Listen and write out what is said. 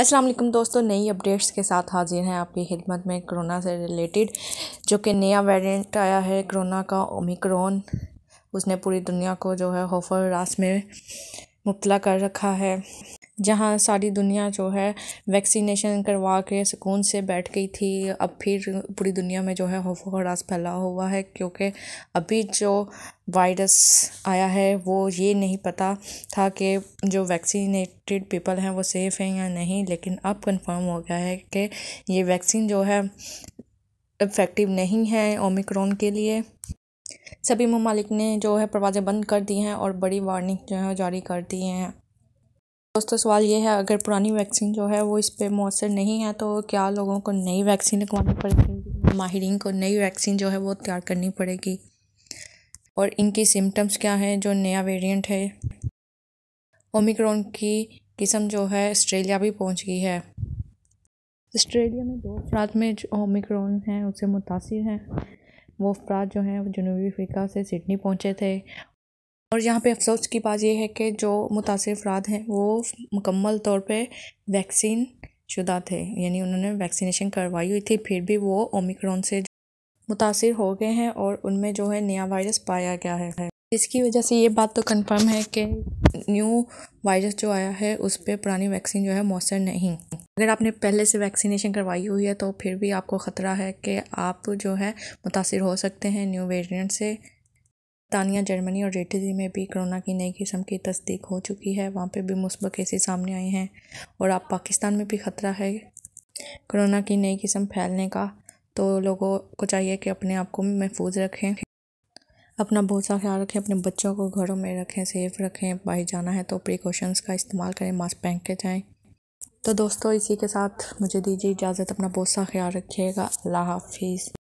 अस्सलाम वालेकुम दोस्तों नई अपडेट्स के साथ हाजिर हैं आपकी खिदमत में कोरोना से रिलेटेड जो कि नया वेरिएंट आया है कोरोना का ओमिक्रोन उसने पूरी दुनिया को जो है होफर रास में मुबला कर रखा है जहाँ सारी दुनिया जो है वैक्सीनेशन करवा के सुकून से बैठ गई थी अब फिर पूरी दुनिया में जो है खौफ हरास फैला हुआ है क्योंकि अभी जो वायरस आया है वो ये नहीं पता था कि जो वैक्सीनेटेड पीपल हैं वो सेफ़ हैं या नहीं लेकिन अब कंफर्म हो गया है कि ये वैक्सीन जो है इफ़ेक्टिव नहीं है ओमिक्रॉन के लिए सभी ममालिक ने जो है परवाज़ें बंद कर दी हैं और बड़ी वार्निंग जो है जारी कर दी हैं दोस्तों सवाल ये है अगर पुरानी वैक्सीन जो है वो इस पर मौसर नहीं है तो क्या लोगों को नई वैक्सीन लगवानी पड़ेगी माहरीन को नई वैक्सीन जो है वो तैयार करनी पड़ेगी और इनकी सिम्टम्स क्या हैं जो नया वेरिएंट है ओमिक्रॉन की किस्म जो है ऑस्ट्रेलिया भी पहुंच गई है ऑस्ट्रेलिया में दो अफराद में जो ओमिक्रॉन हैं उसे मुतासर हैं वो अफराद जो हैं वो जनूबी अफ्रीका से सिडनी पहुंचे थे और यहाँ पे अफसोस की बात यह है कि जो मुतासर अफराद हैं वो मुकम्मल तौर पे वैक्सीन शुदा थे यानी उन्होंने वैक्सीनेशन करवाई हुई थी फिर भी वो ओमिक्रॉन से मुतासर हो गए हैं और उनमें जो है नया वायरस पाया गया है इसकी वजह से ये बात तो कंफर्म है कि न्यू वायरस जो आया है उस पर पुरानी वैक्सीन जो है मौसर नहीं अगर आपने पहले से वैक्सीनेशन करवाई हुई है तो फिर भी आपको ख़तरा है कि आप जो है मुतासर हो सकते हैं न्यू वेरियंट से तानिया जर्मनी और इटली में भी कोरोना की नई किस्म की तस्दीक हो चुकी है वहाँ पे भी मुस्बत केसेस सामने आए हैं और अब पाकिस्तान में भी ख़तरा है कोरोना की नई किस्म फैलने का तो लोगों को चाहिए कि अपने आप को महफूज रखें अपना बहुत सा ख्याल रखें अपने बच्चों को घरों में रखें सेफ रखें बाहर जाना है तो प्रिकॉशंस का इस्तेमाल करें मास्क पहन के जाएँ तो दोस्तों इसी के साथ मुझे दीजिए इजाज़त अपना बहुत सा ख्याल रखिएगा अल्लाह हाफिज़